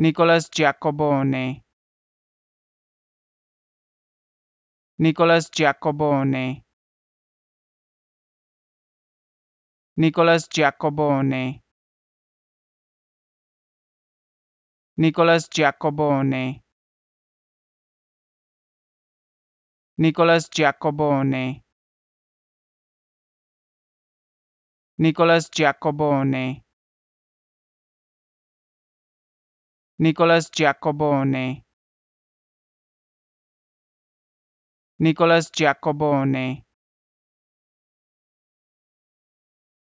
Nicholas Giacobone Nicholas Giacobone Nicholas Giacobone Nicholas Giacobone Nicholas Giacobone Nicholas Giacobone Nicholas Giacobone Nicholas Giacobone